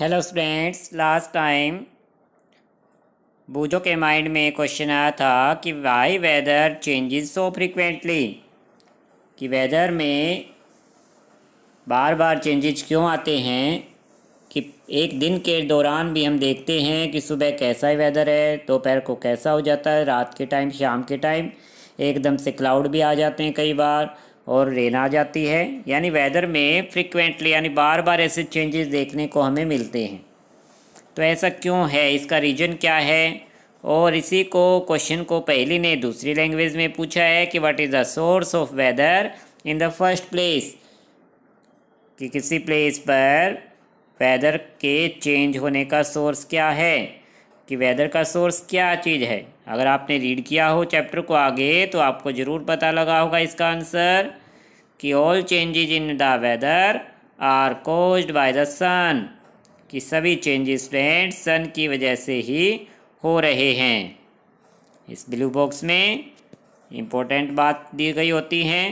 Hello students last time बूझो के mind में क्वेश्चन आया था कि why weather changes so frequently कि वेदर में बार बार चेंजेस क्यों आते हैं कि एक दिन के दौरान भी हम देखते हैं कि सुबह कैसा वेदर है दोपहर को कैसा हो जाता है रात के टाइम शाम के टाइम एकदम से क्लाउड भी आ जाते हैं कई बार और रेन आ जाती है यानी वेदर में फ्रिक्वेंटली यानी बार बार ऐसे चेंजेस देखने को हमें मिलते हैं तो ऐसा क्यों है इसका रीजन क्या है और इसी को क्वेश्चन को पहली ने दूसरी लैंग्वेज में पूछा है कि what is the source of weather in the first place कि किसी प्लेस पर वेदर के चेंज होने का सोर्स क्या है कि वेदर का सोर्स क्या चीज़ है अगर आपने रीड किया हो चैप्टर को आगे तो आपको ज़रूर पता लगा होगा इसका आंसर कि all changes in the weather are caused by the sun कि सभी चेंजेस फ्रेंड सन की वजह से ही हो रहे हैं इस ब्लू बॉक्स में इम्पोर्टेंट बात दी गई होती हैं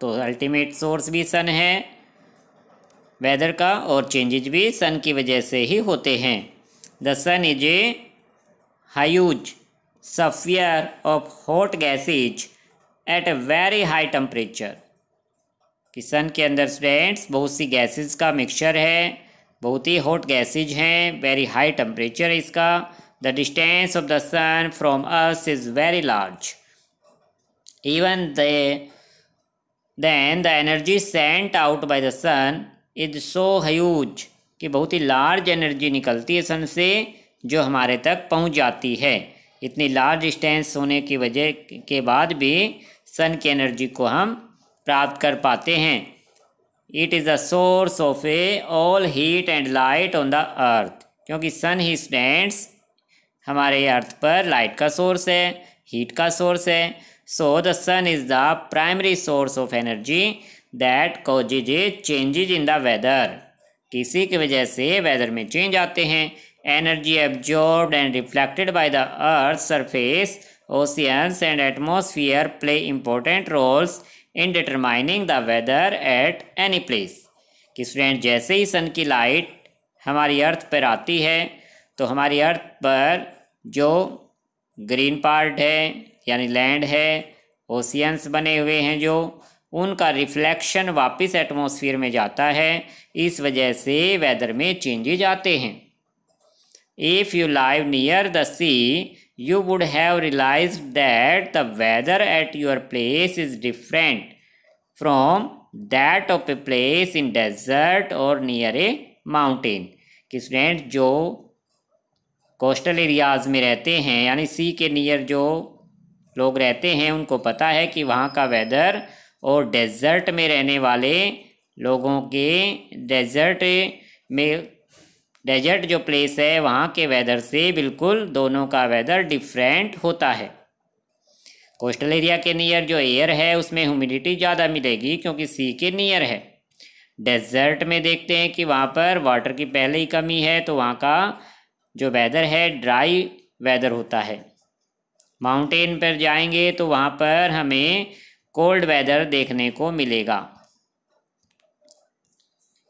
तो अल्टीमेट सोर्स भी सन है वेदर का और चेंजेज भी सन की वजह से ही होते हैं the sun is a huge sphere of hot gases at a very high temperature कि सन के अंदर स्टूडेंट्स बहुत सी गैसेज का मिक्सचर है बहुत ही हॉट गैसेज हैं वेरी हाई टेम्परेचर है इसका the distance of the sun from earth is very large even than the energy sent out by the sun is so huge कि बहुत ही लार्ज एनर्जी निकलती है सन से जो हमारे तक पहुंच जाती है इतनी लार्ज डिस्टेंस होने की वजह के बाद भी सन की एनर्जी को हम प्राप्त कर पाते हैं it is a source of a all heat and light on the earth क्योंकि सन ही स्टैंड्स हमारे अर्थ पर लाइट का सोर्स है हीट का सोर्स है so the sun is the primary source of energy that causes changes in the weather किसी की वजह से वेदर में चेंज आते हैं energy absorbed and reflected by the earth's surface oceans and atmosphere play important roles in determining the weather at any place कि friend जैसे ही सन की लाइट हमारी अर्थ पर आती है तो हमारी अर्थ पर जो ग्रीन पार्ट है यानी लैंड है ओशियंस बने हुए हैं जो उनका रिफ्लेक्शन वापस एटमॉस्फेयर में जाता है इस वजह से वेदर में चेंजेज आते हैं if you live near the sea you would have realise that the weather at your place is different from that of a place in desert और नियर ए माउंटेन कि स्टूडेंट जो coastal areas में रहते हैं यानी सी के near जो लोग रहते हैं उनको पता है कि वहाँ का वेदर और डेजर्ट में रहने वाले लोगों के डेजर्ट में डेजर्ट जो प्लेस है वहाँ के वेदर से बिल्कुल दोनों का वेदर डिफरेंट होता है कोस्टल एरिया के नियर जो एयर है उसमें ह्यूमिडिटी ज़्यादा मिलेगी क्योंकि सी के नियर है डेजर्ट में देखते हैं कि वहाँ पर वाटर की पहले ही कमी है तो वहाँ का जो वेदर है ड्राई वेदर होता है माउंटेन पर जाएंगे तो वहाँ पर हमें कोल्ड वेदर देखने को मिलेगा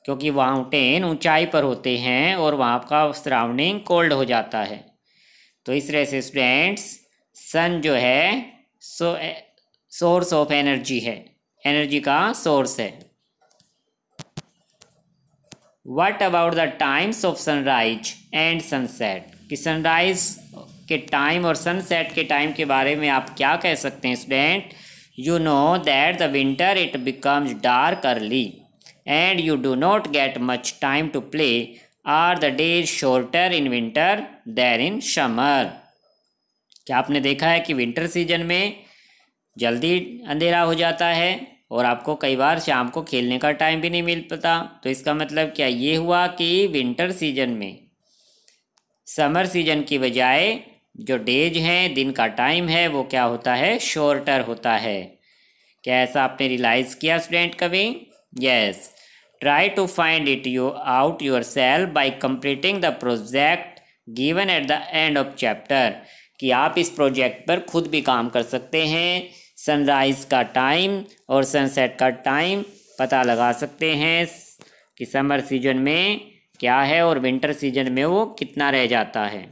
क्योंकि माउंटेन ऊंचाई पर होते हैं और वहाँ का सराउंडिंग कोल्ड हो जाता है तो इस तरह से स्टूडेंट्स सन जो है सो सोर्स ऑफ एनर्जी है एनर्जी का सोर्स है what about the times of sunrise and sunset कि सनराइज के टाइम और सनसेट के टाइम के बारे में आप क्या कह सकते हैं student you know that the winter it becomes dark early and you do not get much time to play, are the days shorter in winter than in summer? क्या आपने देखा है कि विंटर सीजन में जल्दी अंधेरा हो जाता है और आपको कई बार शाम को खेलने का टाइम भी नहीं मिल पाता तो इसका मतलब क्या ये हुआ कि विंटर सीजन में समर सीजन की बजाय जो डेज हैं दिन का टाइम है वो क्या होता है शॉर्टर होता है क्या ऐसा आपने रियलाइज़ किया स्टूडेंट कभी yes yes. Try to find it you out yourself by completing the project given at the end of chapter. कि आप इस प्रोजेक्ट पर खुद भी काम कर सकते हैं सनराइज़ का टाइम और सनसेट का टाइम पता लगा सकते हैं कि समर सीजन में क्या है और विंटर सीजन में वो कितना रह जाता है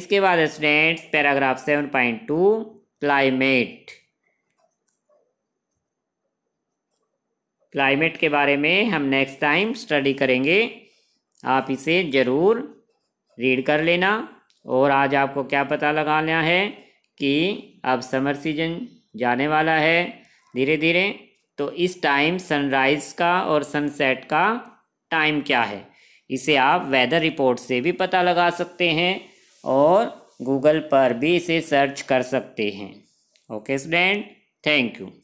इसके बाद students paragraph seven point two climate climate के बारे में हम नेक्स्ट टाइम स्टडी करेंगे आप इसे ज़रूर रीड कर लेना और आज आपको क्या पता लगाना है कि अब समर सीजन जाने वाला है धीरे धीरे तो इस टाइम सनराइज़ का और सनसेट का टाइम क्या है इसे आप वेदर रिपोर्ट से भी पता लगा सकते हैं और गूगल पर भी इसे सर्च कर सकते हैं ओके स्टूडेंट थैंक यू